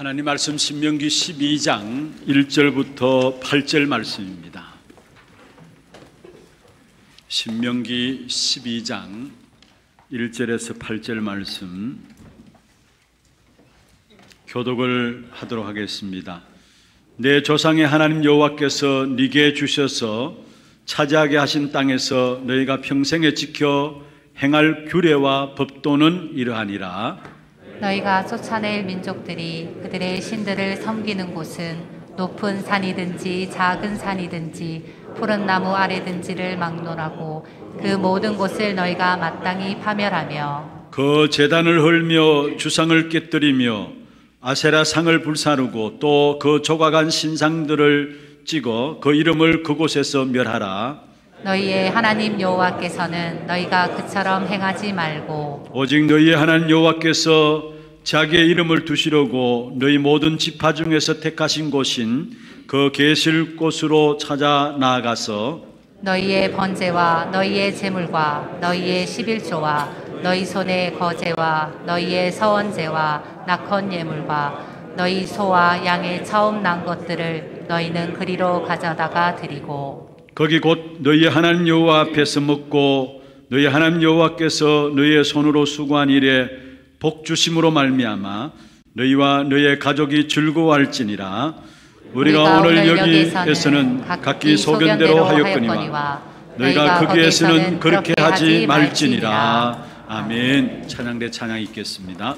하나님 말씀 신명기 12장 1절부터 8절 말씀입니다. 신명기 12장 1절에서 8절 말씀 교독을 하도록 하겠습니다. 내 조상의 하나님 여호와께서 네게 주셔서 차지하게 하신 땅에서 너희가 평생에 지켜 행할 규례와 법도는 이러하니라. 너희가 쫓아낼 민족들이 그들의 신들을 섬기는 곳은 높은 산이든지 작은 산이든지 푸른 나무 아래든지를 막론하고 그 모든 곳을 너희가 마땅히 파멸하며 그 재단을 흘며 주상을 깨뜨리며 아세라 상을 불사르고 또 그 조각한 신상들을 찍어 그 이름을 그곳에서 멸하라 너희의 하나님 여호와께서는 너희가 그처럼 행하지 말고 오직 너희의 하나님 여호와께서 자기의 이름을 두시려고 너희 모든 지파 중에서 택하신 곳인 그 계실 곳으로 찾아 나아가서 너희의 번제와 너희의 제물과 너희의 십일조와 너희 손의 거제와 너희의 서원제와 낙헌 예물과 너희 소와 양의 처음 난 것들을 너희는 그리로 가져다가 드리고 거기 곧 너희 하나님 여호와 앞에서 먹고 너희 하나님 여호와께서 너희의 손으로 수고한 일에 복 주심으로 말미암아 너희와 너희의 가족이 즐거워할지니라 우리가, 우리가 오늘 여기에서는 각기 소견대로 하였거니와 너희가 거기에서는 그렇게 하지 말지니라 아멘 찬양대 찬양 있겠습니다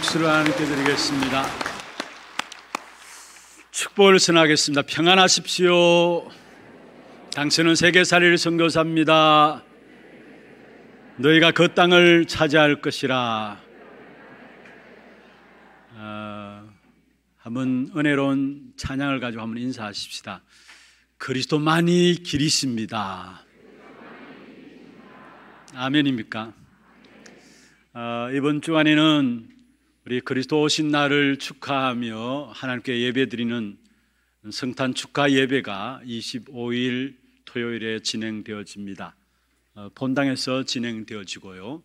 박수를 하나님께 드리겠습니다. 축복을 선하겠습니다. 평안하십시오. 당신은 세계사리를 선교사입니다. 너희가 그 땅을 차지할 것이라. 어, 한번 은혜로운 찬양을 가지고 한번 인사하십시다. 그리스도만이 길이십니다. 아멘입니까? 어, 이번 주간에는 우리 그리스도 오신 날을 축하하며 하나님께 예배드리는 성탄 축하 예배가 25일 토요일에 진행되어집니다. 어, 본당에서 진행되어지고요.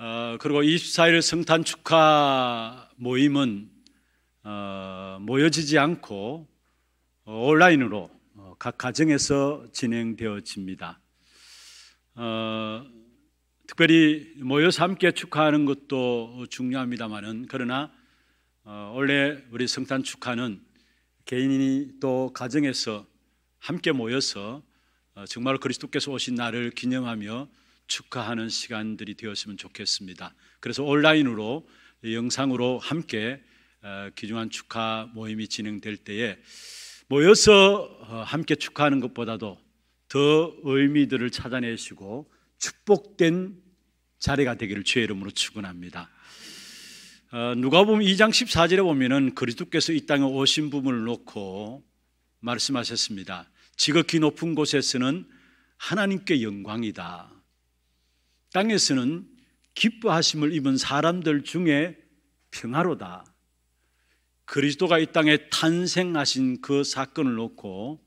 어, 그리고 24일 성탄 축하 모임은 어, 모여지지 않고 온라인으로 각 가정에서 진행되어집니다. 특별히 모여서 함께 축하하는 것도 중요합니다만은 그러나 어, 원래 우리 성탄 축하는 개인이 또 가정에서 함께 모여서 어, 정말 그리스도께서 오신 날을 기념하며 축하하는 시간들이 되었으면 좋겠습니다. 그래서 온라인으로 영상으로 함께 어, 귀중한 축하 모임이 진행될 때에 모여서 어, 함께 축하하는 것보다도 더 의미들을 찾아내시고 축복된 자리가 되기를 주의 이름으로 축원합니다. 어, 누가 보면 2장 14절에 보면은 그리스도께서 이 땅에 오신 부분을 놓고 말씀하셨습니다. 지극히 높은 곳에서는 하나님께 영광이다. 땅에서는 기뻐하심을 입은 사람들 중에 평화로다. 그리스도가 이 땅에 탄생하신 그 사건을 놓고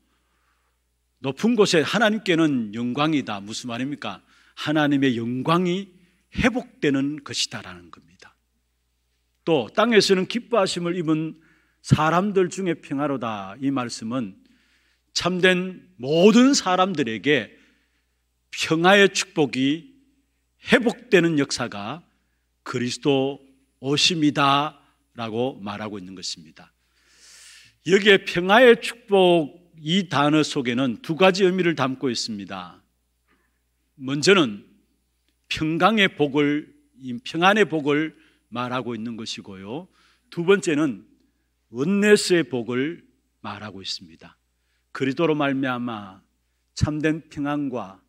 높은 곳에 하나님께는 영광이다. 무슨 말입니까? 하나님의 영광이 회복되는 것이다라는 겁니다. 또 땅에서는 기뻐하심을 입은 사람들 중에 평화로다 이 말씀은 참된 모든 사람들에게 평화의 축복이 회복되는 역사가 그리스도 오심이다라고 말하고 있는 것입니다. 여기에 평화의 축복 이 단어 속에는 두 가지 의미를 담고 있습니다. 먼저는 평강의 복을 평안의 복을 말하고 있는 것이고요. 두 번째는 원내스의 복을 말하고 있습니다. 그리스도로 말미암아 참된 평안과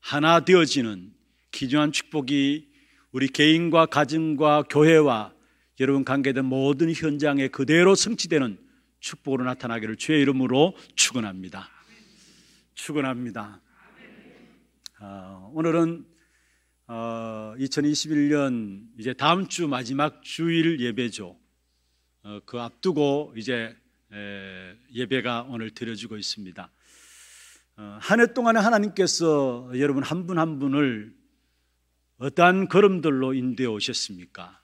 하나 되어지는 기중한 축복이 우리 개인과 가정과 교회와 여러분 관계된 모든 현장에 그대로 성취되는 축복으로 나타나기를 주의 이름으로 축원합니다. 축원합니다. 어, 오늘은 2021년 어, 이제 다음 주 마지막 주일 예배죠. 어, 그 앞두고 이제 예배가 오늘 드려지고 있습니다. 한 해 동안에 하나님께서 여러분 한 분한 한 분을 어떠한 걸음들로 인도해 오셨습니까?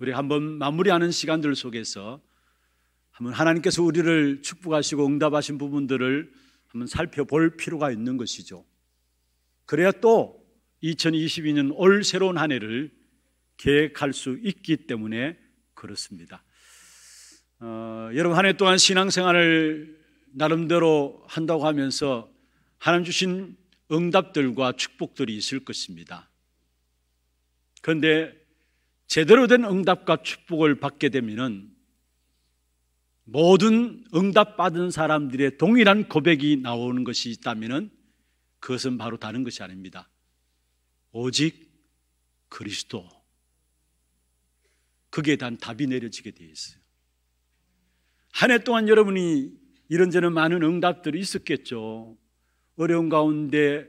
우리 한번 마무리하는 시간들 속에서 한번 하나님께서 우리를 축복하시고 응답하신 부분들을 한번 살펴볼 필요가 있는 것이죠. 그래야 또 2022년 올 새로운 한 해를 계획할 수 있기 때문에 그렇습니다. 어, 여러분 한 해 동안 신앙생활을 나름대로 한다고 하면서 하나님 주신 응답들과 축복들이 있을 것입니다. 그런데 제대로 된 응답과 축복을 받게 되면은 모든 응답받은 사람들의 동일한 고백이 나오는 것이 있다면은 그것은 바로 다른 것이 아닙니다. 오직 그리스도. 그게 단 답이 내려지게 되어 있어요. 한 해 동안 여러분이 이런저런 많은 응답들이 있었겠죠. 어려운 가운데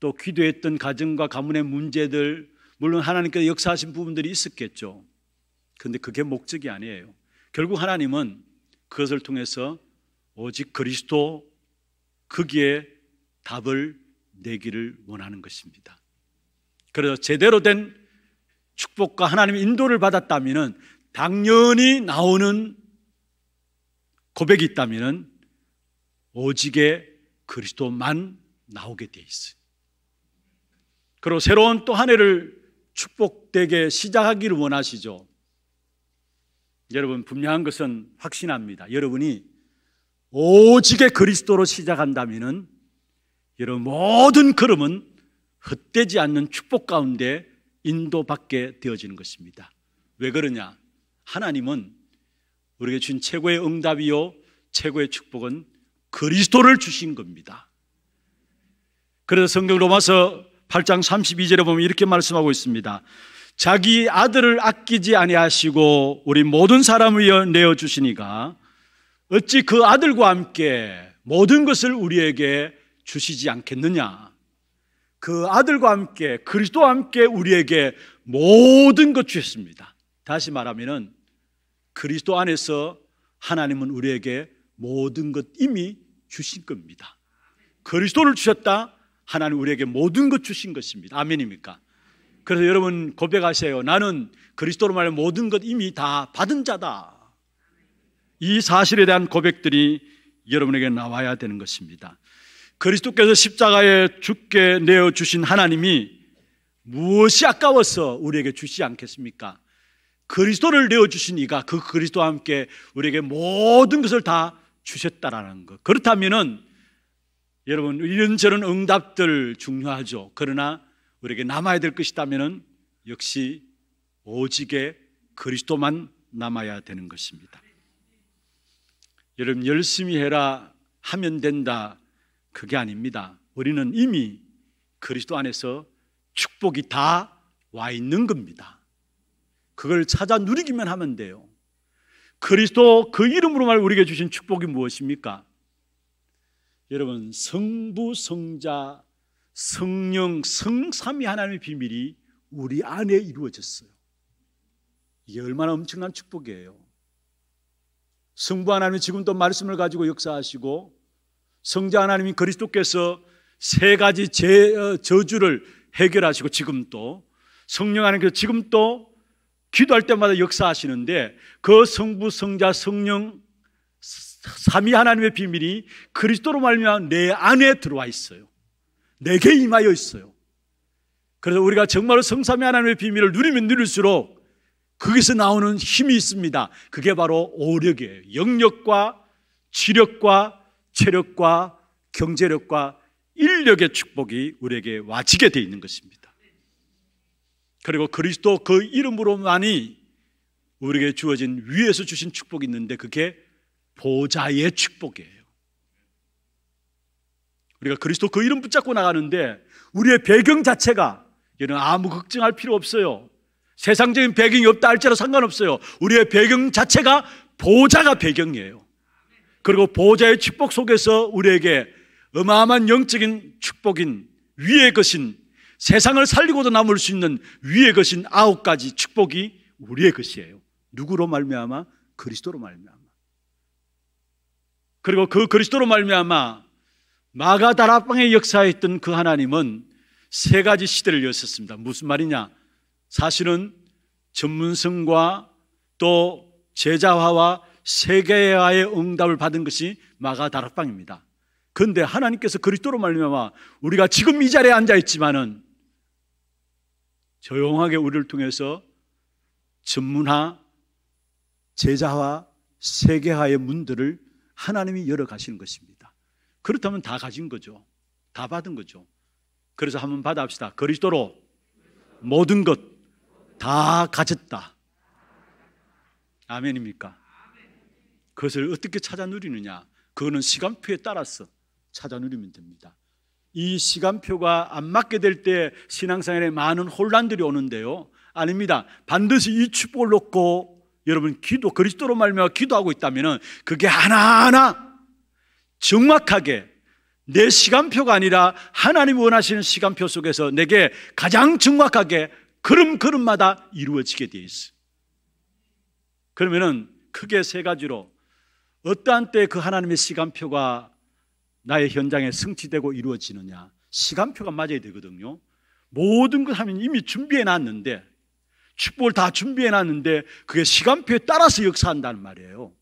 또 기도했던 가정과 가문의 문제들, 물론 하나님께서 역사하신 부분들이 있었겠죠. 근데 그게 목적이 아니에요. 결국 하나님은 그것을 통해서 오직 그리스도 거기에 답을 내기를 원하는 것입니다. 그래서 제대로 된 축복과 하나님의 인도를 받았다면 당연히 나오는 고백이 있다면 오직의 그리스도만 나오게 돼 있어요. 그리고 새로운 또 한 해를 축복되게 시작하기를 원하시죠. 여러분 분명한 것은 확신합니다. 여러분이 오직의 그리스도로 시작한다면은 여러 모든 걸음은 헛되지 않는 축복 가운데 인도받게 되어지는 것입니다. 왜 그러냐? 하나님은 우리에게 준 최고의 응답이요, 최고의 축복은 그리스도를 주신 겁니다. 그래서 성경 로마서 8장 32절에 보면 이렇게 말씀하고 있습니다. 자기 아들을 아끼지 아니하시고 우리 모든 사람을 내어 주시니가 어찌 그 아들과 함께 모든 것을 우리에게 주시지 않겠느냐. 그 아들과 함께 그리스도와 함께 우리에게 모든 것 주셨습니다. 다시 말하면은 그리스도 안에서 하나님은 우리에게 모든 것 이미 주신 겁니다. 그리스도를 주셨다. 하나님 우리에게 모든 것 주신 것입니다. 아멘입니까? 그래서 여러분 고백하세요. 나는 그리스도로 말해 모든 것 이미 다 받은 자다. 이 사실에 대한 고백들이 여러분에게 나와야 되는 것입니다. 그리스도께서 십자가에 죽게 내어 주신 하나님이 무엇이 아까워서 우리에게 주시지 않겠습니까? 그리스도를 내어 주신 이가 그 그리스도와 함께 우리에게 모든 것을 다 주셨다라는 것. 그렇다면은 여러분 이런저런 응답들 중요하죠. 그러나 우리에게 남아야 될 것이다면은 역시 오직의 그리스도만 남아야 되는 것입니다. 여러분 열심히 해라 하면 된다 그게 아닙니다. 우리는 이미 그리스도 안에서 축복이 다 와 있는 겁니다. 그걸 찾아 누리기만 하면 돼요. 그리스도 그 이름으로만 우리에게 주신 축복이 무엇입니까? 여러분, 성부, 성자, 성령, 성삼이 하나님의 비밀이 우리 안에 이루어졌어요. 이게 얼마나 엄청난 축복이에요. 성부 하나님이 지금도 말씀을 가지고 역사하시고 성자 하나님이 그리스도께서 세 가지 제, 어, 저주를 해결하시고 지금 또 성령 하나님께서 지금 또 기도할 때마다 역사하시는데 그 성부, 성자, 성령 삼위 하나님의 비밀이 그리스도로 말미암아 내 안에 들어와 있어요. 내게 임하여 있어요. 그래서 우리가 정말로 성삼위 하나님의 비밀을 누리면 누릴수록 거기서 나오는 힘이 있습니다. 그게 바로 오력이에요. 영력과 지력과 체력과 경제력과 인력의 축복이 우리에게 와지게 되어 있는 것입니다. 그리고 그리스도 그 이름으로만이 우리에게 주어진 위에서 주신 축복이 있는데 그게 보좌의 축복이에요. 우리가 그리스도 그 이름 붙잡고 나가는데 우리의 배경 자체가 이는 아무 걱정할 필요 없어요. 세상적인 배경이 없다 할지라도 상관없어요. 우리의 배경 자체가 보좌가 배경이에요. 그리고 보좌의 축복 속에서 우리에게 어마어마한 영적인 축복인 위의 것인 세상을 살리고도 남을 수 있는 위의 것인 아홉 가지 축복이 우리의 것이에요. 누구로 말미암아? 그리스도로 말미암아. 그리고 그 그리스도로 말미암아 마가다락방의 역사에 있던 그 하나님은 세 가지 시대를 여셨습니다. 무슨 말이냐? 사실은 전문성과 또 제자화와 세 개의 응답을 받은 것이 마가 다락방입니다. 근데 하나님께서 그리스도로 말미암아 우리가 지금 이 자리에 앉아 있지만은 조용하게 우리를 통해서 전문화, 제자화, 세계화의 문들을 하나님이 열어 가시는 것입니다. 그렇다면 다 가진 거죠. 다 받은 거죠. 그래서 한번 받아합시다. 그리스도로 모든 것 다 가졌다. 아멘입니까? 그것을 어떻게 찾아 누리느냐? 그거는 시간표에 따라서 찾아 누리면 됩니다. 이 시간표가 안 맞게 될 때 신앙생활에 많은 혼란들이 오는데요. 아닙니다. 반드시 이 축복을 놓고 여러분 기도 그리스도로 말미 기도하고 있다면은 그게 하나하나 정확하게 내 시간표가 아니라 하나님 원하시는 시간표 속에서 내게 가장 정확하게 걸음 걸음마다 이루어지게 되 있어. 그러면은 크게 세 가지로 어떠한 때 그 하나님의 시간표가 나의 현장에 승치되고 이루어지느냐. 시간표가 맞아야 되거든요. 모든 것 하면 이미 준비해 놨는데 축복을 다 준비해 놨는데 그게 시간표에 따라서 역사한다는 말이에요.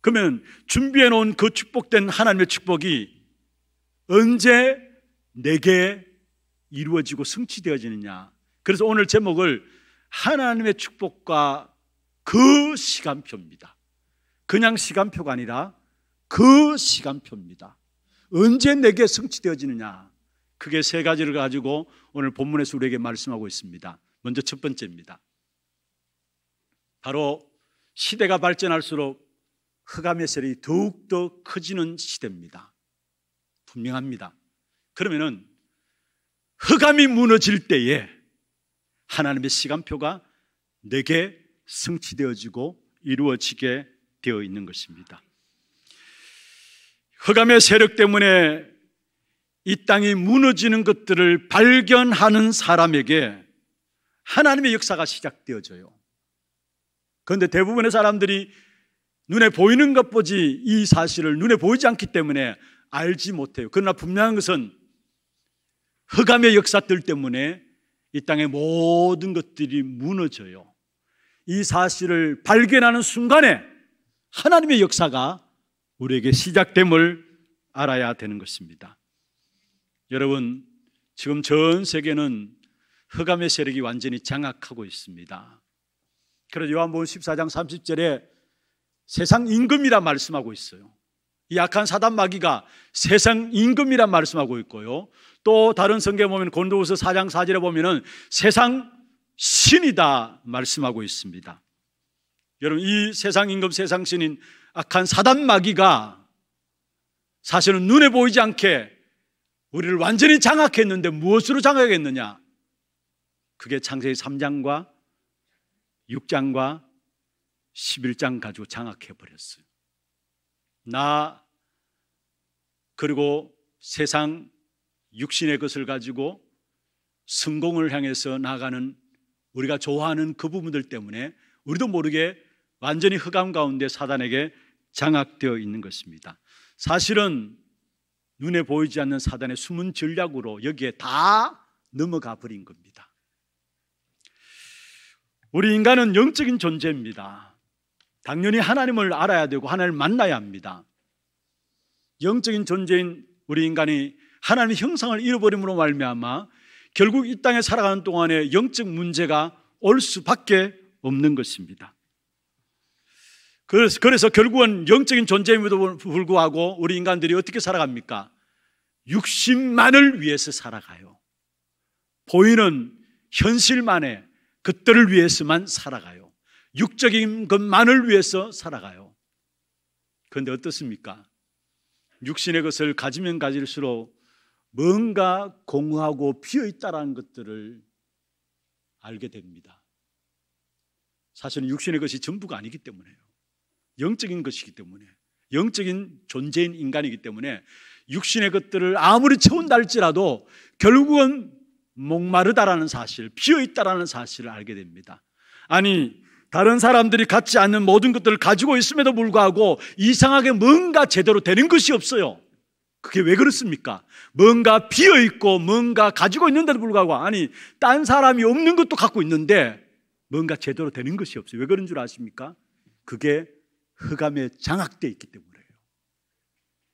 그러면 준비해 놓은 그 축복된 하나님의 축복이 언제 내게 이루어지고 성취되어지느냐. 그래서 오늘 제목을 하나님의 축복과 그 시간표입니다. 그냥 시간표가 아니라 그 시간표입니다. 언제 내게 성취되어지느냐. 그게 세 가지를 가지고 오늘 본문에서 우리에게 말씀하고 있습니다. 먼저 첫 번째입니다. 바로 시대가 발전할수록 흑암의 세력이 더욱더 커지는 시대입니다. 분명합니다. 그러면은 흑암이 무너질 때에 하나님의 시간표가 내게 성취되어지고 이루어지게 되어 있는 것입니다. 흑암의 세력 때문에 이 땅이 무너지는 것들을 발견하는 사람에게 하나님의 역사가 시작되어져요. 그런데 대부분의 사람들이 눈에 보이는 것 보지 이 사실을 눈에 보이지 않기 때문에 알지 못해요. 그러나 분명한 것은 흑암의 역사들 때문에 이 땅의 모든 것들이 무너져요. 이 사실을 발견하는 순간에 하나님의 역사가 우리에게 시작됨을 알아야 되는 것입니다. 여러분, 지금 전 세계는 흑암의 세력이 완전히 장악하고 있습니다. 그래서 요한복음 14장 30절에 세상 임금이라 말씀하고 있어요. 이 약한 사단 마귀가 세상 임금이라 말씀하고 있고요. 또 다른 성경 보면 곤도우서 4장 4절에 보면은 세상 신이다 말씀하고 있습니다. 여러분 이 세상 임금 세상 신인 악한 사단 마귀가 사실은 눈에 보이지 않게 우리를 완전히 장악했는데 무엇으로 장악했느냐? 그게 창세기 3장과 6장과 11장 가지고 장악해 버렸어요. 나 그리고 세상 육신의 것을 가지고 성공을 향해서 나가는 우리가 좋아하는 그 부분들 때문에 우리도 모르게 완전히 흑암 가운데 사단에게 장악되어 있는 것입니다. 사실은 눈에 보이지 않는 사단의 숨은 전략으로 여기에 다 넘어가 버린 겁니다. 우리 인간은 영적인 존재입니다. 당연히 하나님을 알아야 되고 하나님을 만나야 합니다. 영적인 존재인 우리 인간이 하나님의 형상을 잃어버림으로 말미암아 결국 이 땅에 살아가는 동안에 영적 문제가 올 수밖에 없는 것입니다. 그래서, 그래서 결국은 영적인 존재임에도 불구하고 우리 인간들이 어떻게 살아갑니까? 육신만을 위해서 살아가요. 보이는 현실만의 그들을 위해서만 살아가요. 육적인 것만을 위해서 살아가요. 그런데 어떻습니까? 육신의 것을 가지면 가질수록 뭔가 공허하고 비어 있다라는 것들을 알게 됩니다. 사실은 육신의 것이 전부가 아니기 때문에요. 영적인 것이기 때문에 영적인 존재인 인간이기 때문에 육신의 것들을 아무리 채운다 할지라도 결국은 목마르다라는 사실, 비어있다라는 사실을 알게 됩니다. 아니, 다른 사람들이 갖지 않는 모든 것들을 가지고 있음에도 불구하고 이상하게 뭔가 제대로 되는 것이 없어요. 그게 왜 그렇습니까? 뭔가 비어있고 뭔가 가지고 있는데도 불구하고 아니, 딴 사람이 없는 것도 갖고 있는데 뭔가 제대로 되는 것이 없어요. 왜 그런 줄 아십니까? 그게 흑암에 장악되어 있기 때문이에요.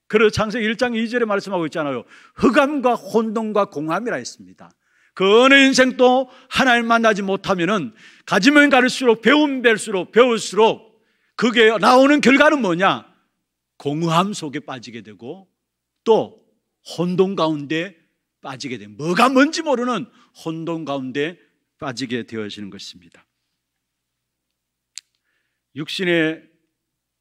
그래서 창세 1장 2절에 말씀하고 있잖아요. 흑암과 혼돈과 공함이라 했습니다. 그 어느 인생도 하나님 만나지 못하면은 가지면 가를수록 배움 뵐수록 배울수록 그게 나오는 결과는 뭐냐? 공허함 속에 빠지게 되고 또 혼돈 가운데 빠지게 된 뭐가 뭔지 모르는 혼돈 가운데 빠지게 되어지는 것입니다. 육신의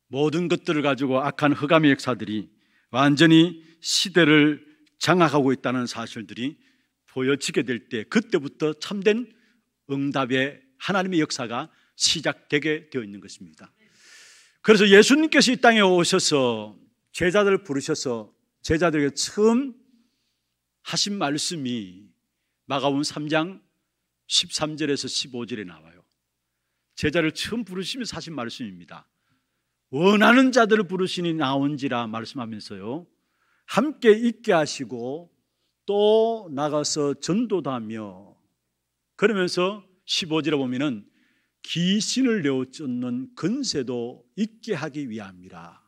모든 것들을 가지고 악한 흑암의 역사들이 완전히 시대를 장악하고 있다는 사실들이 보여지게 될 때 그때부터 참된 응답의 하나님의 역사가 시작되게 되어 있는 것입니다. 그래서 예수님께서 이 땅에 오셔서 제자들을 부르셔서 제자들에게 처음 하신 말씀이 마가음 3장 13절에서 15절에 나와요. 제자를 처음 부르시면서 하신 말씀입니다. 원하는 자들을 부르시니 나온지라 말씀하면서요. 함께 있게 하시고 또 나가서 전도하며 그러면서 15절에 보면은 귀신을 내어쫓는 근세도 있게 하기 위함이라.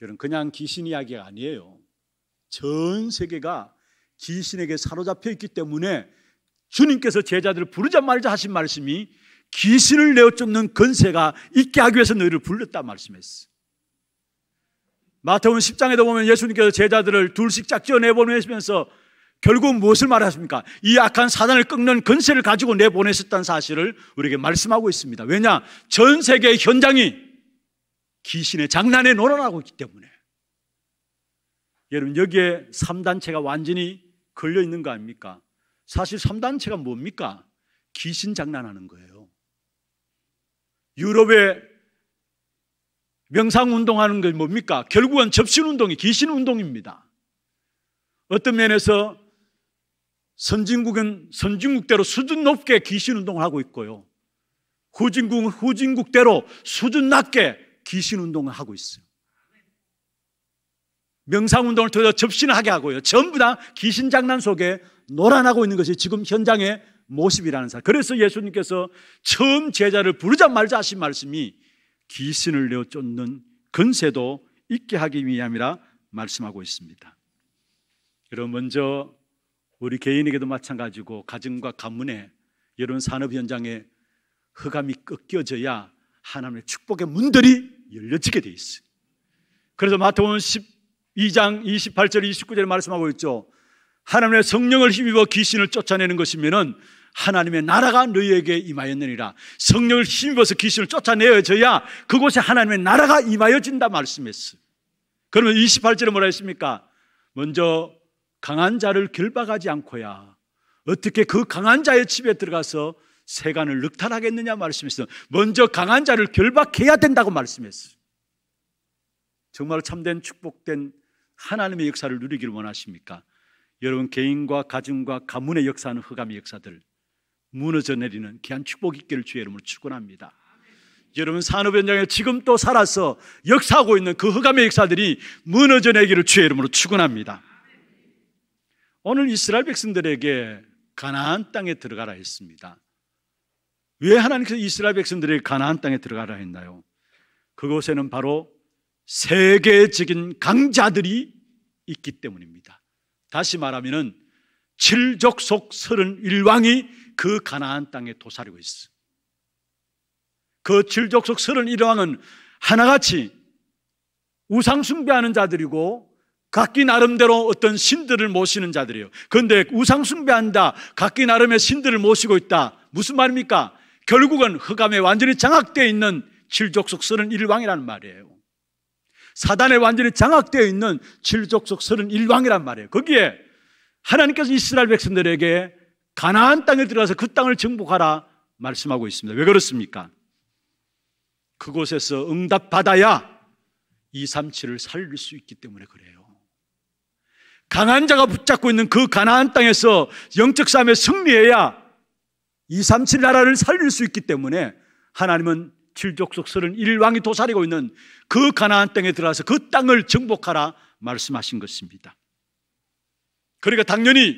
이런 그냥 귀신 이야기가 아니에요. 전 세계가 귀신에게 사로잡혀 있기 때문에 주님께서 제자들을 부르자 마자 하신 말씀이 귀신을 내어쫓는 근세가 있게 하기 위해서 너희를 불렀다 말씀했어. 마태복음 10장에도 보면 예수님께서 제자들을 둘씩 짝지어 내보내시면서 결국 무엇을 말하십니까? 이 악한 사단을 꺾는 근세를 가지고 내보내셨다는 사실을 우리에게 말씀하고 있습니다. 왜냐? 전 세계 현장이 귀신의 장난에 놀아나고 있기 때문에. 여러분, 여기에 3단체가 완전히 걸려 있는 거 아닙니까? 사실 3단체가 뭡니까? 귀신 장난하는 거예요. 유럽의 명상 운동하는 게 뭡니까? 결국은 접신 운동이 귀신 운동입니다. 어떤 면에서 선진국은 선진국대로 수준 높게 귀신 운동을 하고 있고요. 후진국은 후진국대로 수준 낮게 귀신 운동을 하고 있어요. 명상 운동을 통해서 접신하게 하고요. 전부 다 귀신 장난 속에 노란하고 있는 것이 지금 현장의 모습이라는 사실. 그래서 예수님께서 처음 제자를 부르자말자 하신 말씀이 귀신을 내쫓는 어 근세도 있게 하기 위함이라 말씀하고 있습니다. 여러분 먼저 우리 개인에게도 마찬가지고 가정과 가문에 이런 산업 현장에 흑암이 꺾여져야 하나님의 축복의 문들이 열려지게 돼 있어요. 그래서 마태복음 12장 28절 29절에 말씀하고 있죠. 하나님의 성령을 힘입어 귀신을 쫓아내는 것이면은 하나님의 나라가 너희에게 임하였느니라. 성령을 힘입어서 귀신을 쫓아내어져야 그곳에 하나님의 나라가 임하여진다 말씀했어. 그러면 28절에 뭐라 했습니까? 먼저 강한 자를 결박하지 않고야 어떻게 그 강한 자의 집에 들어가서 세간을 늑탈하겠느냐 말씀했어. 먼저 강한 자를 결박해야 된다고 말씀했어. 정말 참된 축복된 하나님의 역사를 누리기를 원하십니까? 여러분 개인과 가정과 가문의 역사는 하허감의 역사들 무너져 내리는 귀한 축복 있기를 주의 이름으로 축원합니다. 여러분 산업 현장에 지금 또 살아서 역사하고 있는 그 흑암의 역사들이 무너져 내기를 주의 이름으로 축원합니다. 오늘 이스라엘 백성들에게 가나안 땅에 들어가라 했습니다. 왜 하나님께서 이스라엘 백성들이 가나안 땅에 들어가라 했나요? 그곳에는 바로 세계적인 강자들이 있기 때문입니다. 다시 말하면은 칠족 속 31왕이 그 가나안 땅에 도사리고 있어. 그 칠족 속 31왕은 하나같이 우상숭배하는 자들이고 각기 나름대로 어떤 신들을 모시는 자들이에요. 그런데 우상숭배한다. 각기 나름의 신들을 모시고 있다. 무슨 말입니까? 결국은 흑암에 완전히 장악되어 있는 칠족 속 31왕이라는 말이에요. 사단에 완전히 장악되어 있는 칠족속 31왕이란 말이에요. 거기에 하나님께서 이스라엘 백성들에게 가나안 땅에 들어가서 그 땅을 정복하라 말씀하고 있습니다. 왜 그렇습니까? 그곳에서 응답받아야 237을 살릴 수 있기 때문에 그래요. 강한 자가 붙잡고 있는 그 가나안 땅에서 영적 싸움에 승리해야 237 나라를 살릴 수 있기 때문에 하나님은 칠족속 3일왕이 도사리고 있는 그 가나안 땅에 들어가서 그 땅을 정복하라 말씀하신 것입니다. 그러니까 당연히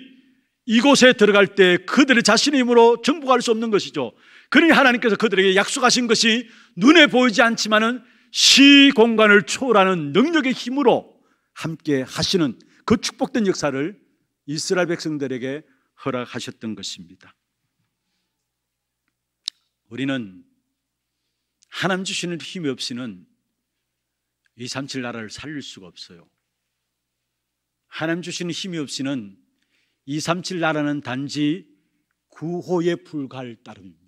이곳에 들어갈 때 그들의 자신의 힘으로 정복할 수 없는 것이죠. 그러니 하나님께서 그들에게 약속하신 것이 눈에 보이지 않지만은 시 공간을 초월하는 능력의 힘으로 함께 하시는 그 축복된 역사를 이스라엘 백성들에게 허락하셨던 것입니다. 우리는 하나님 주시는 힘이 없이는 이 삼칠 나라를 살릴 수가 없어요. 하나님 주시는 힘이 없이는 이 삼칠 나라는 단지 구호에 불과할 따름입니다.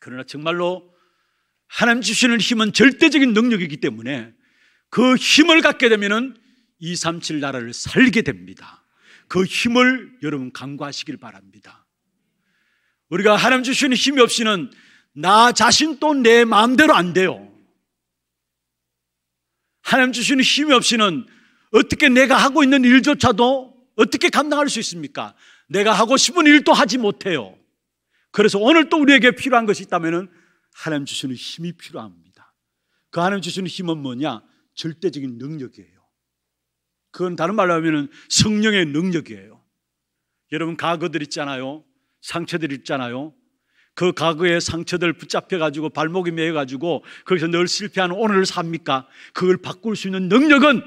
그러나 정말로 하나님 주시는 힘은 절대적인 능력이기 때문에 그 힘을 갖게 되면은 237 나라를 살게 됩니다. 그 힘을 여러분 강구하시길 바랍니다. 우리가 하나님 주시는 힘이 없이는 나 자신 도내 마음대로 안 돼요. 하나님 주시는 힘이 없이는 어떻게 내가 하고 있는 일조차도 어떻게 감당할 수 있습니까? 내가 하고 싶은 일도 하지 못해요. 그래서 오늘 또 우리에게 필요한 것이 있다면 하나님 주시는 힘이 필요합니다. 그 하나님 주시는 힘은 뭐냐? 절대적인 능력이에요. 그건 다른 말로 하면 성령의 능력이에요. 여러분, 가거들 있잖아요. 상처들 있잖아요. 그 과거의 상처들 붙잡혀가지고 발목이 매여가지고 거기서 늘 실패하는 오늘을 삽니까? 그걸 바꿀 수 있는 능력은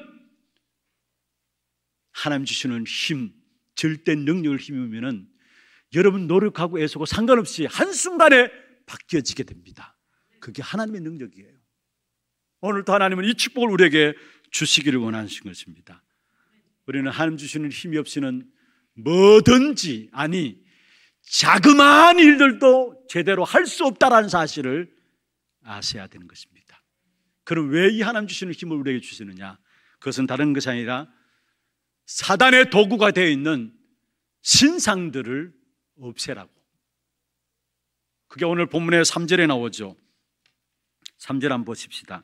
하나님 주시는 힘, 절대 능력을 힘이면은 여러분 노력하고 애쓰고 상관없이 한순간에 바뀌어지게 됩니다. 그게 하나님의 능력이에요. 오늘도 하나님은 이 축복을 우리에게 주시기를 원하신 것입니다. 우리는 하나님 주시는 힘이 없이는 뭐든지, 아니, 자그마한 일들도 제대로 할 수 없다라는 사실을 아셔야 되는 것입니다. 그럼 왜 이 하나님 주시는 힘을 우리에게 주시느냐? 그것은 다른 것이 아니라 사단의 도구가 되어 있는 신상들을 없애라고. 그게 오늘 본문의 3절에 나오죠. 3절 한번 보십시다.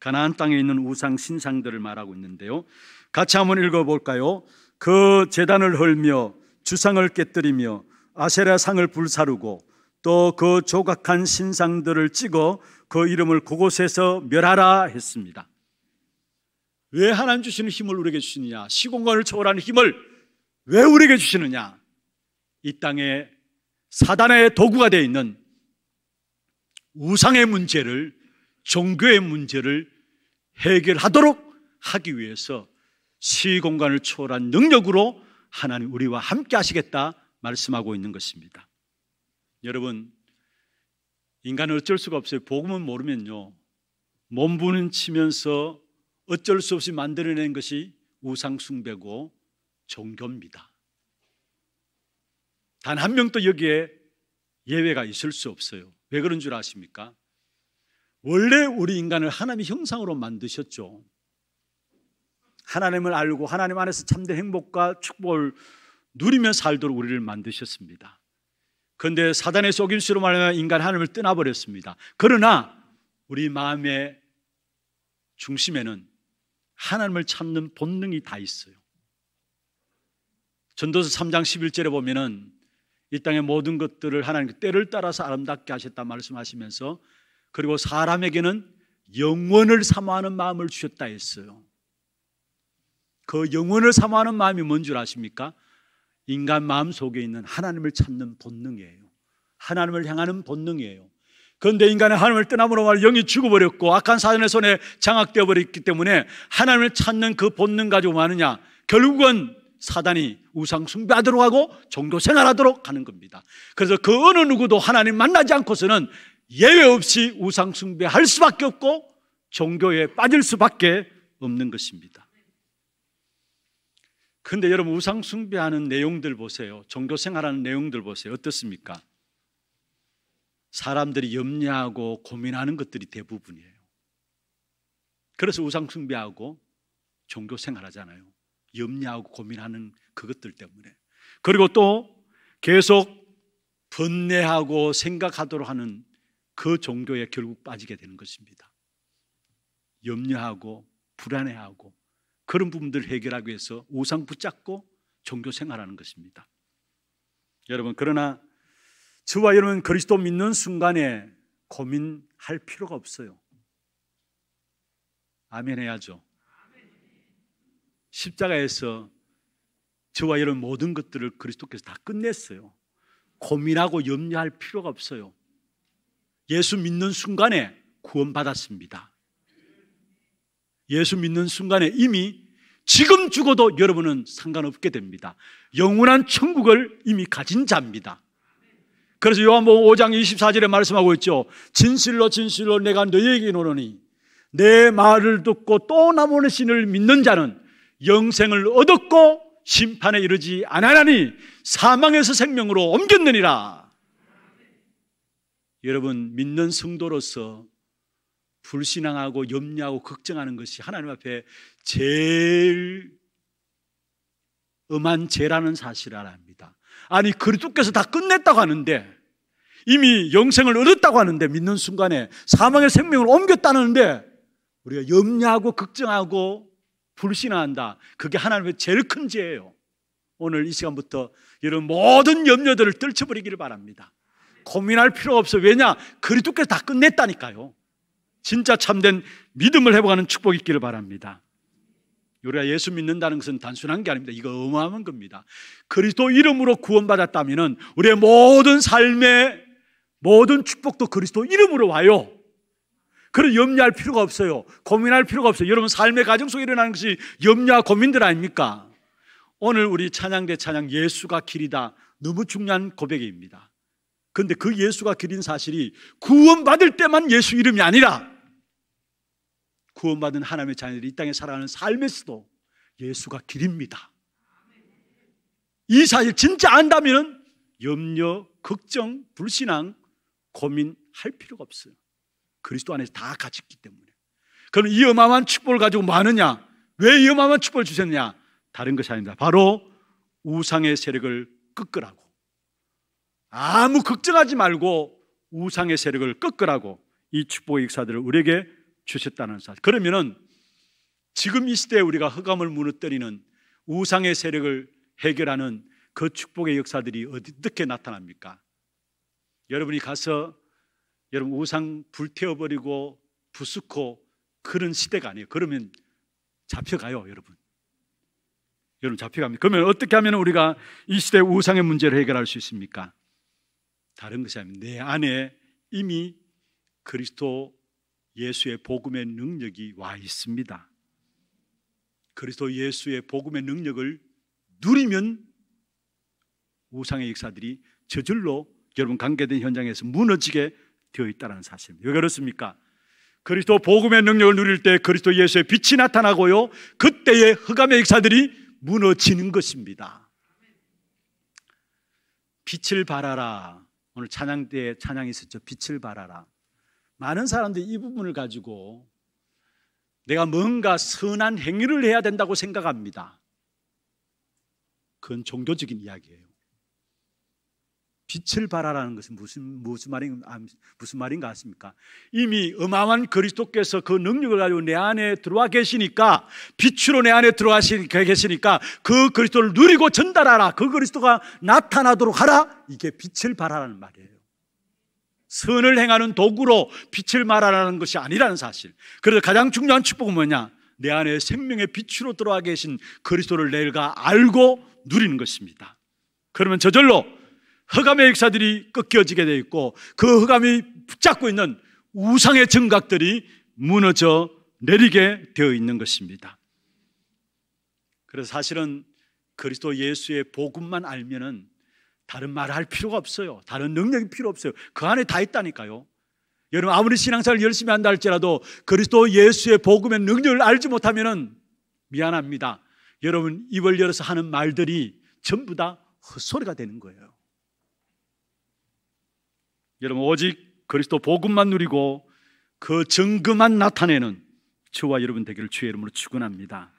가나안 땅에 있는 우상 신상들을 말하고 있는데요. 같이 한번 읽어 볼까요? 그 재단을 헐며 주상을 깨뜨리며 아세라상을 불사르고 또 그 조각한 신상들을 찍어 그 이름을 그곳에서 멸하라 했습니다. 왜 하나님 주시는 힘을 우리에게 주시느냐? 시공간을 초월하는 힘을 왜 우리에게 주시느냐? 이 땅에 사단의 도구가 되어 있는 우상의 문제를 종교의 문제를 해결하도록 하기 위해서 시공간을 초월한 능력으로 하나님 우리와 함께 하시겠다 말씀하고 있는 것입니다. 여러분, 인간은 어쩔 수가 없어요. 복음은 모르면요. 몸부림치면서 어쩔 수 없이 만들어낸 것이 우상숭배고 종교입니다. 단 한 명도 여기에 예외가 있을 수 없어요. 왜 그런 줄 아십니까? 원래 우리 인간을 하나님의 형상으로 만드셨죠. 하나님을 알고 하나님 안에서 참된 행복과 축복을 누리며 살도록 우리를 만드셨습니다. 그런데 사단의 속임수로 말하면 인간 하나님을 떠나버렸습니다. 그러나 우리 마음의 중심에는 하나님을 찾는 본능이 다 있어요. 전도서 3장 11절에 보면은 이 땅의 모든 것들을 하나님께 때를 따라서 아름답게 하셨다 말씀하시면서 그리고 사람에게는 영원을 사모하는 마음을 주셨다 했어요. 그 영혼을 사모하는 마음이 뭔 줄 아십니까? 인간 마음 속에 있는 하나님을 찾는 본능이에요. 하나님을 향하는 본능이에요. 그런데 인간은 하나님을 떠나므로 말 영이 죽어버렸고 악한 사전의 손에 장악되어 버렸기 때문에 하나님을 찾는 그 본능 가지고 뭐 하느냐 결국은 사단이 우상 숭배하도록 하고 종교 생활하도록 하는 겁니다. 그래서 그 어느 누구도 하나님 만나지 않고서는 예외 없이 우상 숭배할 수밖에 없고 종교에 빠질 수밖에 없는 것입니다. 근데 여러분 우상 숭배하는 내용들 보세요. 종교 생활하는 내용들 보세요. 어떻습니까? 사람들이 염려하고 고민하는 것들이 대부분이에요. 그래서 우상 숭배하고 종교 생활하잖아요. 염려하고 고민하는 그것들 때문에. 그리고 또 계속 번뇌하고 생각하도록 하는 그 종교에 결국 빠지게 되는 것입니다. 염려하고 불안해하고 그런 부분들 을 해결하기 위해서 우상 붙잡고 종교 생활하는 것입니다. 여러분, 그러나 저와 여러분 그리스도 믿는 순간에 고민할 필요가 없어요. 아멘 해야죠. 십자가에서 저와 여러분 모든 것들을 그리스도께서 다 끝냈어요. 고민하고 염려할 필요가 없어요. 예수 믿는 순간에 구원받았습니다. 예수 믿는 순간에 이미 지금 죽어도 여러분은 상관없게 됩니다. 영원한 천국을 이미 가진 자입니다. 그래서 요한복음 5장 24절에 말씀하고 있죠. 진실로 진실로 내가 너희에게 노르니 내 말을 듣고 또 남은 신을 믿는 자는 영생을 얻었고 심판에 이르지 않으니 사망에서 생명으로 옮겼느니라. 여러분 믿는 성도로서 불신앙하고 염려하고 걱정하는 것이 하나님 앞에 제일 엄한 죄라는 사실을 압니다. 아니 그리스도께서 다 끝냈다고 하는데 이미 영생을 얻었다고 하는데 믿는 순간에 사망의 생명을 옮겼다는데 우리가 염려하고 걱정하고 불신한다. 그게 하나님의 제일 큰 죄예요. 오늘 이 시간부터 이런 모든 염려들을 떨쳐버리기를 바랍니다. 고민할 필요 없어. 왜냐? 그리스도께서 다 끝냈다니까요. 진짜 참된 믿음을 회복하는 축복이 있기를 바랍니다. 우리가 예수 믿는다는 것은 단순한 게 아닙니다. 이거 어마어마한 겁니다. 그리스도 이름으로 구원받았다면 우리의 모든 삶의 모든 축복도 그리스도 이름으로 와요. 그런 염려할 필요가 없어요. 고민할 필요가 없어요. 여러분 삶의 가정 속에 일어나는 것이 염려와 고민들 아닙니까? 오늘 우리 찬양대 찬양 예수가 길이다. 너무 중요한 고백입니다. 그런데 그 예수가 길인 사실이 구원받을 때만 예수 이름이 아니라 구원받은 하나님의 자녀들이 이 땅에 살아가는 삶에서도 예수가 길입니다. 이 사실 진짜 안다면 염려, 걱정, 불신앙, 고민할 필요가 없어요. 그리스도 안에서 다 가졌기 때문에. 그럼 이 어마어마한 축복을 가지고 뭐 하느냐? 왜이 어마어마한 축복을 주셨냐? 다른 것이 아닙니다. 바로 우상의 세력을 꺾으라고. 아무 걱정하지 말고 우상의 세력을 꺾으라고 이 축복의 역사들을 우리에게 주셨다는 사실. 그러면은 지금 이 시대에 우리가 흑암을 무너뜨리는 우상의 세력을 해결하는 그 축복의 역사들이 어떻게 나타납니까? 여러분이 가서 여러분 우상 불태워버리고 부수고 그런 시대가 아니에요. 그러면 잡혀가요, 여러분. 여러분 잡혀갑니다. 그러면 어떻게 하면 우리가 이 시대 우상의 문제를 해결할 수 있습니까? 다른 것이 아니면 내 안에 이미 그리스도 예수의 복음의 능력이 와 있습니다. 그리스도 예수의 복음의 능력을 누리면 우상의 역사들이 저절로 여러분 관계된 현장에서 무너지게 되어 있다는 사실입니다. 왜 그렇습니까? 그리스도 복음의 능력을 누릴 때 그리스도 예수의 빛이 나타나고요. 그때의 흑암의 역사들이 무너지는 것입니다. 빛을 발하라. 오늘 찬양 때 찬양이 있었죠. 빛을 발하라. 많은 사람들이 이 부분을 가지고 내가 뭔가 선한 행위를 해야 된다고 생각합니다. 그건 종교적인 이야기예요. 빛을 발하라는 것은 무슨 무슨 말인 아, 무슨 말인가 아십니까? 이미 어마한 그리스도께서 그 능력을 가지고 내 안에 들어와 계시니까 빛으로 내 안에 들어와 계시니까 그 그리스도를 누리고 전달하라. 그 그리스도가 나타나도록 하라. 이게 빛을 발하라는 말이에요. 선을 행하는 도구로 빛을 말하라는 것이 아니라는 사실. 그래서 가장 중요한 축복은 뭐냐? 내 안에 생명의 빛으로 들어와 계신 그리스도를 내가 알고 누리는 것입니다. 그러면 저절로 허감의 역사들이 꺾여지게 되어 있고 그허감이 붙잡고 있는 우상의 정각들이 무너져 내리게 되어 있는 것입니다. 그래서 사실은 그리스도 예수의 복음만 알면은 다른 말을 할 필요가 없어요. 다른 능력이 필요 없어요. 그 안에 다 있다니까요. 여러분 아무리 신앙생활 열심히 한다 할지라도 그리스도 예수의 복음의 능력을 알지 못하면은 미안합니다. 여러분 입을 열어서 하는 말들이 전부 다 헛소리가 되는 거예요. 여러분 오직 그리스도 복음만 누리고 그 증거만 나타내는 저와 여러분 되기를 주의 이름으로 축원합니다.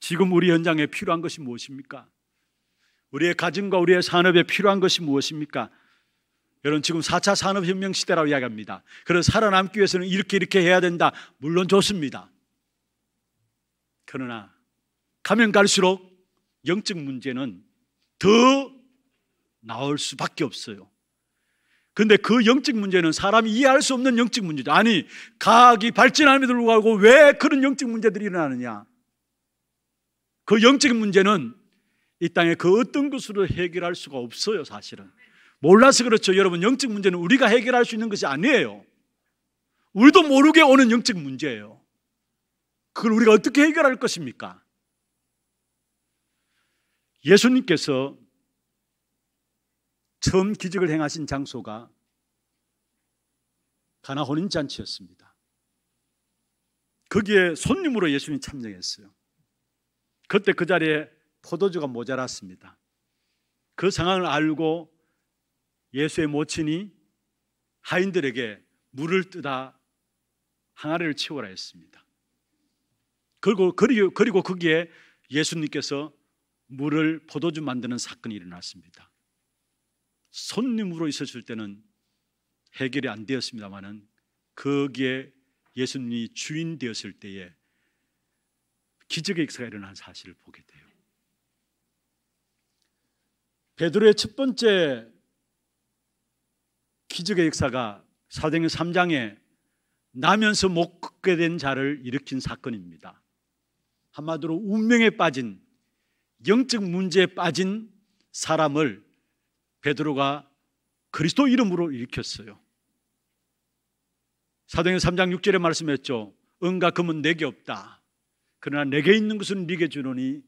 지금 우리 현장에 필요한 것이 무엇입니까? 우리의 가정과 우리의 산업에 필요한 것이 무엇입니까? 여러분 지금 4차 산업혁명 시대라고 이야기합니다. 그래서 살아남기 위해서는 이렇게 이렇게 해야 된다. 물론 좋습니다. 그러나 가면 갈수록 영적 문제는 더 나올 수밖에 없어요. 근데 그 영적 문제는 사람이 이해할 수 없는 영적 문제죠. 아니, 과학이 발전함에도 불구하고 왜 그런 영적 문제들이 일어나느냐? 그 영적 문제는 이 땅에 그 어떤 것으로 해결할 수가 없어요, 사실은. 몰라서 그렇죠. 여러분, 영적 문제는 우리가 해결할 수 있는 것이 아니에요. 우리도 모르게 오는 영적 문제예요. 그걸 우리가 어떻게 해결할 것입니까? 예수님께서 처음 기적을 행하신 장소가 가나 혼인 잔치였습니다. 거기에 손님으로 예수님이 참여했어요. 그때 그 자리에 포도주가 모자랐습니다. 그 상황을 알고 예수의 모친이 하인들에게 물을 뜨다 항아리를 채워라 했습니다. 그리고, 그리고, 그리고 거기에 예수님께서 물을 포도주 만드는 사건이 일어났습니다. 손님으로 있었을 때는 해결이 안 되었습니다만은 거기에 예수님이 주인 되었을 때에 기적의 역사가 일어난 사실을 보게 돼요. 베드로의 첫 번째 기적의 역사가 사도행전 3장에 나면서 못 걷게 된 자를 일으킨 사건입니다. 한마디로 운명에 빠진 영적 문제에 빠진 사람을 베드로가 그리스도 이름으로 일으켰어요. 사도행전 3장 6절에 말씀했죠. 은과 금은 내게 없다. 그러나 내게 있는 것은 네게 주노니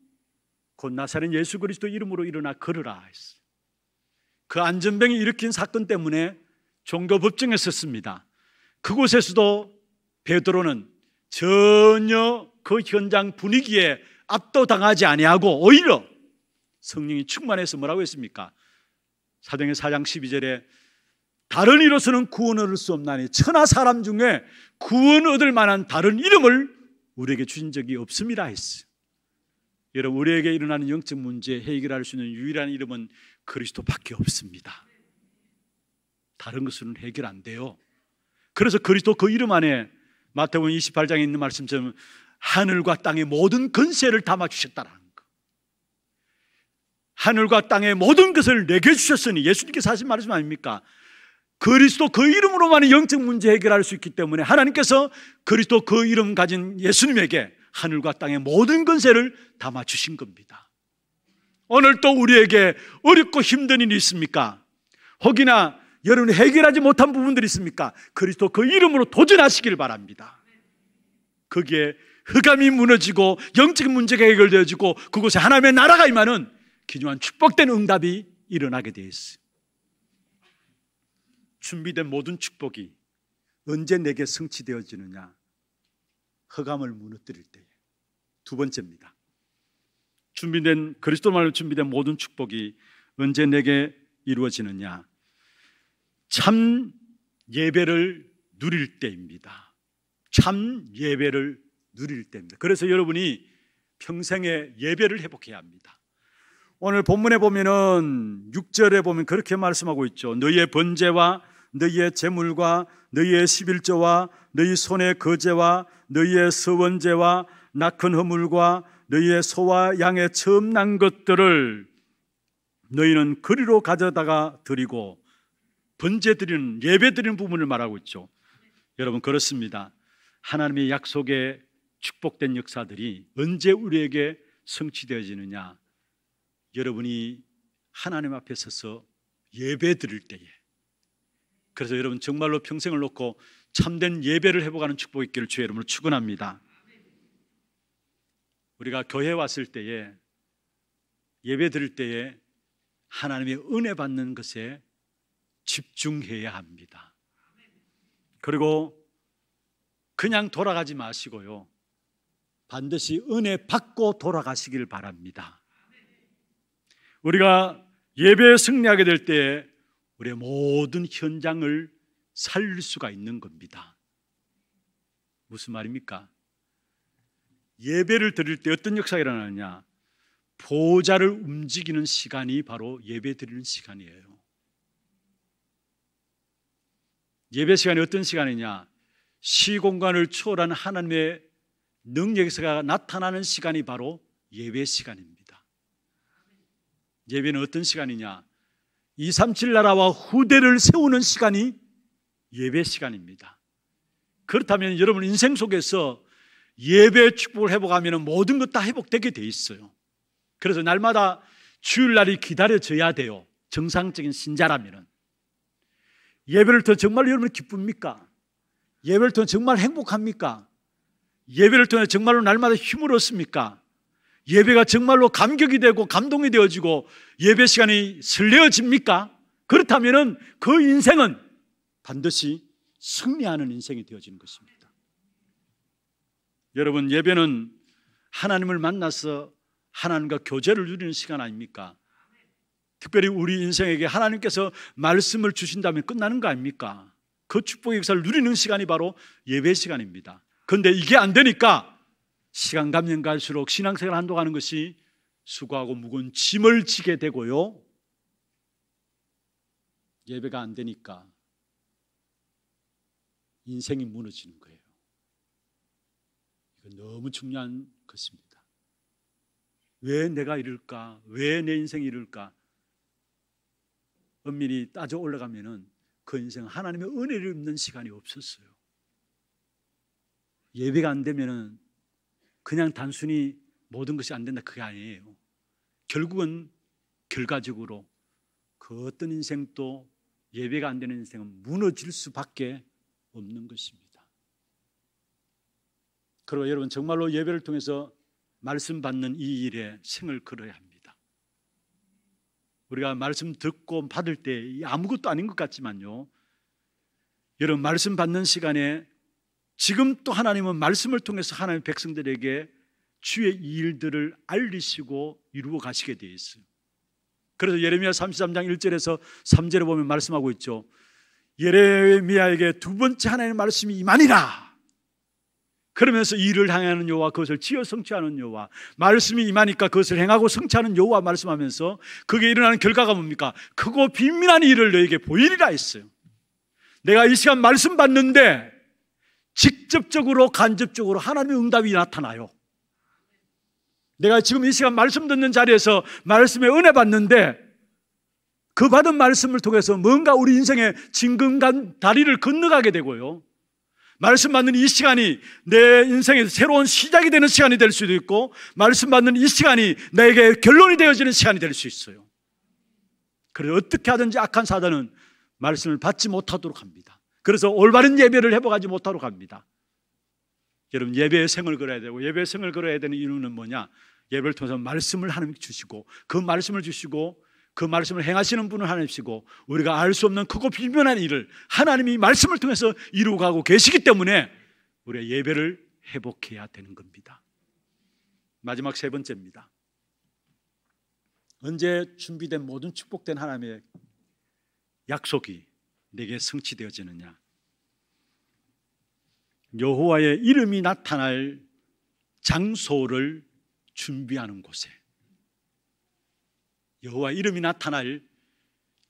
곧 나사렛 예수 그리스도 이름으로 일어나 걸으라 했어그 안전병이 일으킨 사건 때문에 종교 법정에 섰습니다. 그곳에서도 베드로는 전혀 그 현장 분위기에 압도당하지 아니하고 오히려 성령이 충만해서 뭐라고 했습니까? 사정의 4장 12절에 다른 이로서는 구원 얻을 수 없나니 천하 사람 중에 구원 얻을 만한 다른 이름을 우리에게 주신 적이 없음이라 했어요. 여러분 우리에게 일어나는 영적 문제 해결할 수 있는 유일한 이름은 그리스도밖에 없습니다. 다른 것은 해결 안 돼요. 그래서 그리스도 그 이름 안에 마태복음 28장에 있는 말씀처럼 하늘과 땅의 모든 근세를 담아 주셨다라는 거. 하늘과 땅의 모든 것을 내게 주셨으니 예수님께서 하신 말씀 아닙니까? 그리스도 그 이름으로만이 영적 문제 해결할 수 있기 때문에 하나님께서 그리스도 그 이름 가진 예수님에게 하늘과 땅의 모든 근세를 담아 주신 겁니다. 오늘 또 우리에게 어렵고 힘든 일이 있습니까? 혹이나 여러분이 해결하지 못한 부분들이 있습니까? 그리스도 그 이름으로 도전하시길 바랍니다. 거기에 흑암이 무너지고 영적인 문제가 해결되어지고 그곳에 하나님의 나라가 임하는 기묘한 축복된 응답이 일어나게 되어 있어요. 준비된 모든 축복이 언제 내게 성취되어지느냐? 허감을 무너뜨릴 때에 두 번째입니다. 준비된 그리스도말로 준비된 모든 축복이 언제 내게 이루어지느냐? 참 예배를 누릴 때입니다. 참 예배를 누릴 때입니다. 그래서 여러분이 평생에 예배를 회복해야 합니다. 오늘 본문에 보면은 6절에 보면 그렇게 말씀하고 있죠. 너희의 번제와 너희의 재물과 너희의 11조와 너희 손의 거제와 너희의 서원제와 낙은 허물과 너희의 소와 양의 처음 난 것들을 너희는 거리로 가져다가 드리고 번제 드리는 예배 드리는 부분을 말하고 있죠. 여러분 그렇습니다. 하나님의 약속에 축복된 역사들이 언제 우리에게 성취되어지느냐? 여러분이 하나님 앞에 서서 예배 드릴 때에. 그래서 여러분 정말로 평생을 놓고 참된 예배를 회복하는 축복이 있기를 주의 이름으로 축원합니다. 우리가 교회 왔을 때에 예배 드릴 때에 하나님의 은혜 받는 것에 집중해야 합니다. 그리고 그냥 돌아가지 마시고요. 반드시 은혜 받고 돌아가시길 바랍니다. 우리가 예배에 승리하게 될 때에 우리의 모든 현장을 살릴 수가 있는 겁니다. 무슨 말입니까? 예배를 드릴 때 어떤 역사가 일어나느냐? 보호자를 움직이는 시간이 바로 예배 드리는 시간이에요. 예배 시간이 어떤 시간이냐? 시공간을 초월한 하나님의 능력에서 나타나는 시간이 바로 예배 시간입니다. 예배는 어떤 시간이냐? 237 나라와 후대를 세우는 시간이 예배 시간입니다. 그렇다면 여러분 인생 속에서 예배 축복을 회복하면 모든 것 다 회복되게 돼 있어요. 그래서 날마다 주일날이 기다려져야 돼요. 정상적인 신자라면은. 예배를 통해 정말 여러분 기쁩니까? 예배를 통해 정말 행복합니까? 예배를 통해 정말로 날마다 힘을 얻습니까? 예배가 정말로 감격이 되고 감동이 되어지고 예배 시간이 설레어집니까? 그렇다면그 인생은 반드시 승리하는 인생이 되어지는 것입니다. 여러분, 예배는 하나님을 만나서 하나님과 교제를 누리는 시간 아닙니까? 특별히 우리 인생에게 하나님께서 말씀을 주신다면 끝나는 거 아닙니까? 그 축복의 역사를 누리는 시간이 바로 예배 시간입니다. 그런데 이게 안 되니까 시간 감면 갈수록 신앙생활 한동하는 것이 수고하고 무거운 짐을 지게 되고요. 예배가 안 되니까 인생이 무너지는 거예요. 이건 너무 중요한 것입니다. 왜 내가 이럴까? 왜 내 인생이 이럴까? 엄밀히 따져 올라가면은 그 인생 하나님의 은혜를 입는 시간이 없었어요. 예배가 안 되면은 그냥 단순히 모든 것이 안 된다 그게 아니에요. 결국은 결과적으로 그 어떤 인생도 예배가 안 되는 인생은 무너질 수밖에 없는 것입니다. 그리고 여러분 정말로 예배를 통해서 말씀 받는 이 일에 생을 걸어야 합니다. 우리가 말씀 듣고 받을 때 아무것도 아닌 것 같지만요. 여러분 말씀 받는 시간에 지금 또 하나님은 말씀을 통해서 하나님의 백성들에게 주의 일들을 알리시고 이루어 가시게 되어 있어요. 그래서 예레미야 33장 1절에서 3절에 보면 말씀하고 있죠. 예레미야에게 두 번째 하나님의 말씀이 임하니라. 그러면서 일을 향하는 여호와 그것을 지어 성취하는 여호와 말씀이 임하니까 그것을 행하고 성취하는 여호와 말씀하면서 그게 일어나는 결과가 뭡니까? 크고 빈민한 일을 너에게 보이리라 했어요. 내가 이 시간 말씀 받는데 직접적으로 간접적으로 하나님의 응답이 나타나요. 내가 지금 이 시간 말씀 듣는 자리에서 말씀에 은혜 받는데 그 받은 말씀을 통해서 뭔가 우리 인생의 진금간 다리를 건너가게 되고요. 말씀 받는 이 시간이 내 인생의 새로운 시작이 되는 시간이 될 수도 있고, 말씀 받는 이 시간이 내게 결론이 되어지는 시간이 될 수 있어요. 그래서 어떻게 하든지 악한 사단은 말씀을 받지 못하도록 합니다. 그래서 올바른 예배를 해보가지 못하도록 합니다. 여러분, 예배의 생을 걸어야 되고, 예배의 생을 걸어야 되는 이유는 뭐냐? 예배를 통해서 말씀을 하나님 주시고, 그 말씀을 주시고, 그 말씀을 행하시는 분은 하나님시고 우리가 알 수 없는 크고 비밀한 일을 하나님이 말씀을 통해서 이루어 가고 계시기 때문에 우리의 예배를 회복해야 되는 겁니다. 마지막 세 번째입니다. 언제 준비된 모든 축복된 하나님의 약속이 내게 성취되어지느냐? 여호와의 이름이 나타날 장소를 준비하는 곳에 여호와 이름이 나타날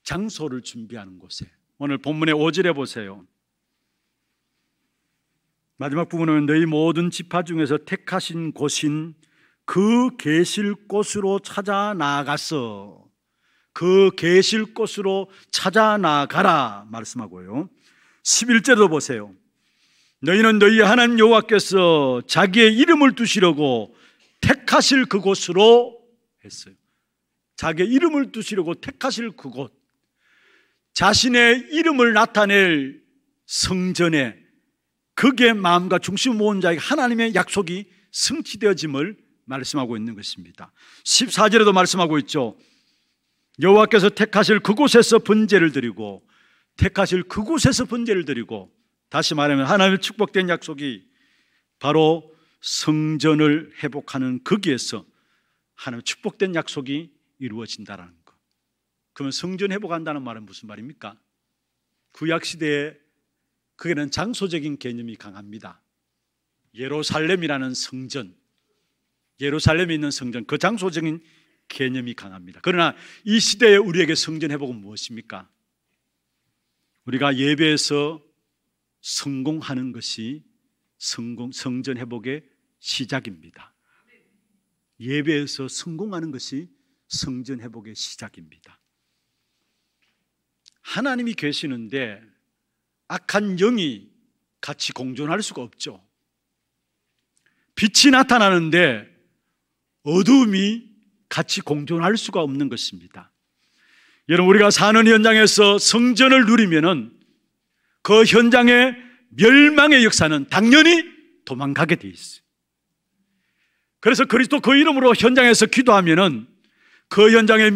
장소를 준비하는 곳에 오늘 본문의 5절에 보세요. 마지막 부분은 너희 모든 지파 중에서 택하신 곳인 그 계실 곳으로 찾아 나아갔어. 그 계실 곳으로 찾아 나가라 말씀하고요. 11절도 보세요. 너희는 너희 하나님 여호와께서 자기의 이름을 두시려고 택하실 그곳으로 했어요. 자기 이름을 두시려고 택하실 그곳, 자신의 이름을 나타낼 성전에 그게 마음과 중심 모은 자에게 하나님의 약속이 성취되어짐을 말씀하고 있는 것입니다. 14절에도 말씀하고 있죠. 여호와께서 택하실 그곳에서 번제를 드리고 택하실 그곳에서 번제를 드리고 다시 말하면 하나님의 축복된 약속이 바로 성전을 회복하는 거기에서 하나님의 축복된 약속이 이루어진다라는 것. 그러면 성전 회복한다는 말은 무슨 말입니까? 구약 시대에 그게는 장소적인 개념이 강합니다. 예루살렘이라는 성전, 예루살렘에 있는 성전, 그 장소적인 개념이 강합니다. 그러나 이 시대에 우리에게 성전 회복은 무엇입니까? 우리가 예배에서 성공하는 것이 성공, 성전 회복의 시작입니다. 예배에서 성공하는 것이 성전 회복의 시작입니다. 하나님이 계시는데 악한 영이 같이 공존할 수가 없죠. 빛이 나타나는데 어둠이 같이 공존할 수가 없는 것입니다. 여러분, 우리가 사는 현장에서 성전을 누리면은 그 현장의 멸망의 역사는 당연히 도망가게 돼 있어요. 그래서 그리스도 그 이름으로 현장에서 기도하면은 그 현장에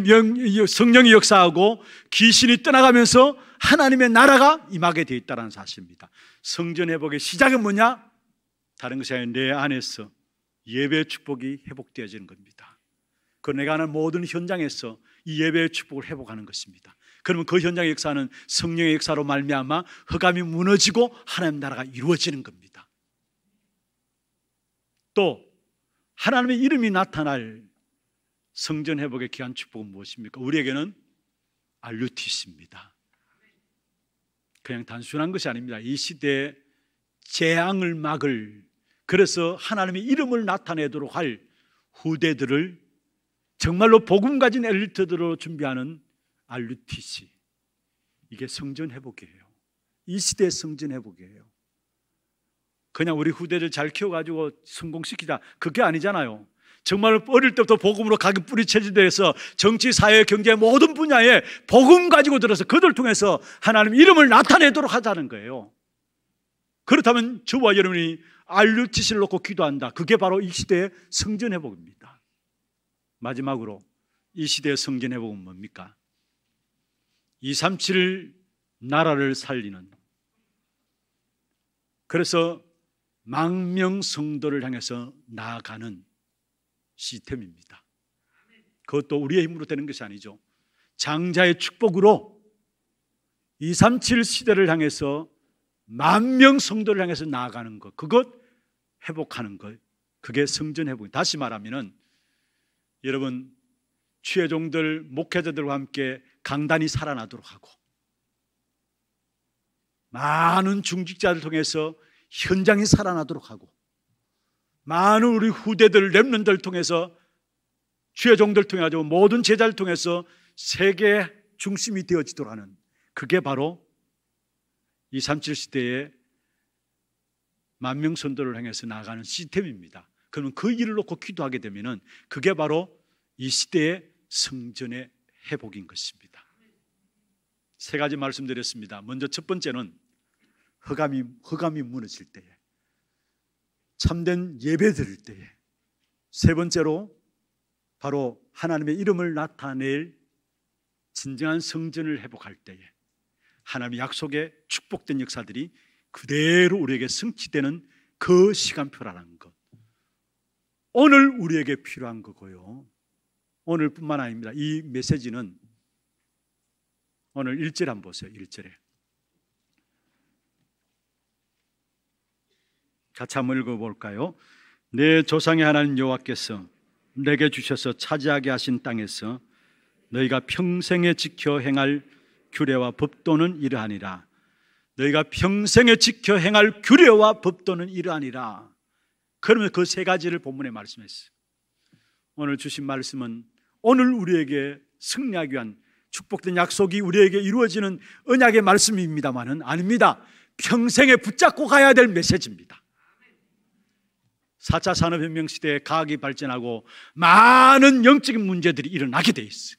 성령이 역사하고 귀신이 떠나가면서 하나님의 나라가 임하게 되어 있다는 사실입니다. 성전 회복의 시작은 뭐냐? 다른 것이 아니라 내 안에서 예배 축복이 회복되어지는 겁니다. 그 내가 하는 모든 현장에서 이 예배의 축복을 회복하는 것입니다. 그러면 그 현장의 역사는 성령의 역사로 말미암아 흑암이 무너지고 하나님 나라가 이루어지는 겁니다. 또 하나님의 이름이 나타날 성전 회복의 귀한 축복은 무엇입니까? 우리에게는 알루티스입니다. 그냥 단순한 것이 아닙니다. 이 시대에 재앙을 막을 그래서 하나님의 이름을 나타내도록 할 후대들을 정말로 복음 가진 엘리트들로 준비하는 알루티시 이게 성전 회복이에요. 이 시대의 성전 회복이에요. 그냥 우리 후대를 잘 키워가지고 성공시키자 그게 아니잖아요. 정말 어릴 때부터 복음으로 가기 뿌리체질돼서 정치, 사회, 경제 모든 분야에 복음 가지고 들어서 그들 통해서 하나님 이름을 나타내도록 하자는 거예요. 그렇다면 저와 여러분이 알류 지실를 놓고 기도한다. 그게 바로 이 시대의 성전 회복입니다. 마지막으로 이 시대의 성전 회복은 뭡니까? 237 나라를 살리는 그래서 망명성도를 향해서 나아가는 시스템입니다. 그것도 우리의 힘으로 되는 것이 아니죠. 장자의 축복으로 237 시대를 향해서 만명 성도를 향해서 나아가는 것, 그것 회복하는 것, 그게 성전 회복. 다시 말하면은 여러분 취회종들 목회자들과 함께 강단이 살아나도록 하고 많은 중직자를 통해서 현장이 살아나도록 하고 많은 우리 후대들 렘런들 통해서 주의 종들 통해 가지고 모든 제자를 통해서 세계 중심이 되어지도록 하는 그게 바로 237 시대에 만명 선도를 향해서 나아가는 시스템입니다. 그러면 그 일을 놓고 기도하게 되면 그게 바로 이 시대의 성전의 회복인 것입니다. 세 가지 말씀드렸습니다. 먼저 첫 번째는 허감이 허감이 무너질 때에 참된 예배 드릴 때에 세 번째로 바로 하나님의 이름을 나타낼 진정한 성전을 회복할 때에 하나님의 약속의 축복된 역사들이 그대로 우리에게 성취되는 그 시간표라는 것. 오늘 우리에게 필요한 거고요. 오늘뿐만 아닙니다. 이 메시지는 오늘 일절 한번 보세요. 일절에 같이 한번 읽어볼까요? 내 네, 조상의 하나님 여호와께서 내게 주셔서 차지하게 하신 땅에서 너희가 평생에 지켜 행할 규례와 법도는 이러하니라. 너희가 평생에 지켜 행할 규례와 법도는 이러하니라. 그러면 그세 가지를 본문에 말씀했어 오늘 주신 말씀은 오늘 우리에게 승리하기 위한 축복된 약속이 우리에게 이루어지는 언약의 말씀입니다만은 아닙니다. 평생에 붙잡고 가야 될 메시지입니다. 4차 산업혁명 시대에 과학이 발전하고 많은 영적인 문제들이 일어나게 돼 있어요.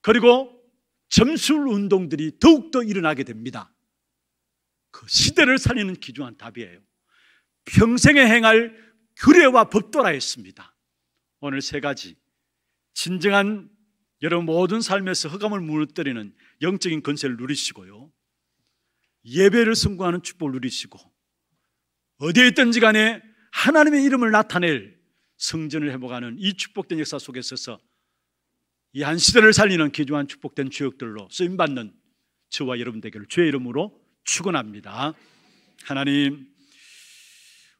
그리고 점술 운동들이 더욱더 일어나게 됩니다. 그 시대를 살리는 기중한 답이에요. 평생에 행할 규례와 법도라 했습니다. 오늘 세 가지. 진정한 여러분 모든 삶에서 허감을 무너뜨리는 영적인 건세를 누리시고요. 예배를 성공하는 축복을 누리시고 어디에 있든지 간에 하나님의 이름을 나타낼 성전을 회복하는 이 축복된 역사 속에 있어서 이 한 시대를 살리는 기중한 축복된 주역들로 쓰임받는 저와 여러분 되기를 주의 이름으로 축원합니다. 하나님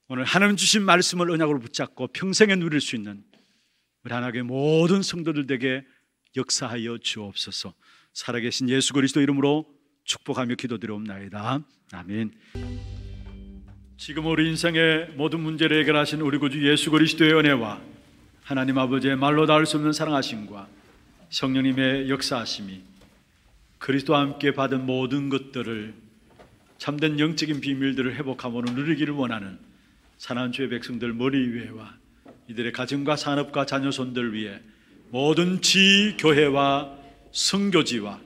오늘 하나님 주신 말씀을 언약으로 붙잡고 평생에 누릴 수 있는 우리 하나님의 모든 성도들 되게 역사하여 주옵소서. 살아계신 예수 그리스도 이름으로 축복하며 기도드려옵나이다. 아멘. 지금 우리 인생의 모든 문제를 해결하신 우리 구주 예수 그리스도의 은혜와 하나님 아버지의 말로 닿을 수 없는 사랑하심과 성령님의 역사하심이 그리스도와 함께 받은 모든 것들을 참된 영적인 비밀들을 회복함으로 누리기를 원하는 사랑하 주의 백성들 머리 위에와 이들의 가정과 산업과 자녀손들 위해 모든 지 교회와 성교지와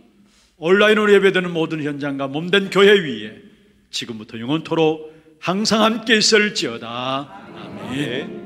온라인으로 예배되는 모든 현장과 몸된 교회 위에 지금부터 영원토록 항상 함께 있을지어다. 아멘. 네.